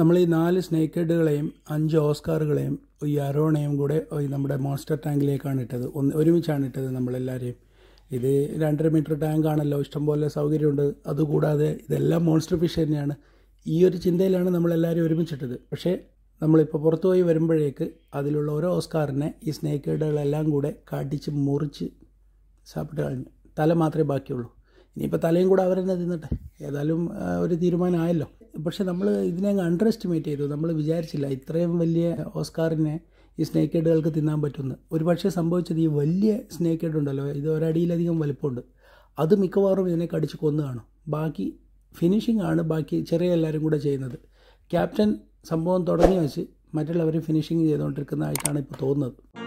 നമ്മൾ ഈ നാല് സ്നേക്ക് ഹെഡുകളെയും അഞ്ച് ഓസ്കാറുകളെയും ഈ അരോണയും കൂടെ നമ്മുടെ മോൺസ്റ്റർ ടാങ്കിലേക്കാണ് ഇട്ടത് ഒന്ന് ഒരുമിച്ചാണ് ഇട്ടത് നമ്മളെല്ലാവരെയും ഇത് രണ്ടര മീറ്റർ ടാങ്ക് ആണല്ലോ ഇഷ്ടംപോലെ സൗകര്യമുണ്ട് അതുകൂടാതെ ഇതെല്ലാം മോൺസ്റ്റർ ഫിഷ് തന്നെയാണ് ഈ ഒരു ചിന്തയിലാണ് നമ്മളെല്ലാവരും ഒരുമിച്ചിട്ടത് പക്ഷേ നമ്മളിപ്പോൾ പുറത്തു പോയി വരുമ്പോഴേക്ക് അതിലുള്ള ഓരോ ഓസ്കാറിനെ ഈ സ്നേക്ക് ഹെഡുകളെല്ലാം കൂടെ കടിച്ച് മുറിച്ച് സാപ്പിട്ട് കളഞ്ഞു തല മാത്രമേ ബാക്കിയുള്ളൂ ഇനിയിപ്പോൾ തലയും കൂടെ അവരെന്നെ തിന്നട്ടെ ഏതായാലും ഒരു തീരുമാനമായല്ലോ പക്ഷെ നമ്മൾ ഇതിനെ അണ്ടർ എസ്റ്റിമേറ്റ് ചെയ്തു നമ്മൾ വിചാരിച്ചില്ല ഇത്രയും വലിയ ഓസ്കാറിനെ ഈ സ്നേക്ക് ഹെഡുകൾക്ക് തിന്നാൻ പറ്റുമെന്ന് ഒരു പക്ഷേ സംഭവിച്ചത് ഈ വലിയ സ്നേക്ക് ഹെഡ് ഉണ്ടല്ലോ ഇത് ഒരടിയിലധികം വലുപ്പമുണ്ട് അത് മിക്കവാറും ഇതിനെ കടിച്ച് കൊന്നു കാണും ബാക്കി ഫിനിഷിംഗ് ആണ് ബാക്കി ചെറിയ എല്ലാവരും കൂടെ ചെയ്യുന്നത് ക്യാപ്റ്റൻ സംഭവം തുടങ്ങി വെച്ച് മറ്റുള്ളവർ ഫിനിഷിംഗ് ചെയ്തുകൊണ്ടിരിക്കുന്നതായിട്ടാണ് ഇപ്പോൾ തോന്നുന്നത്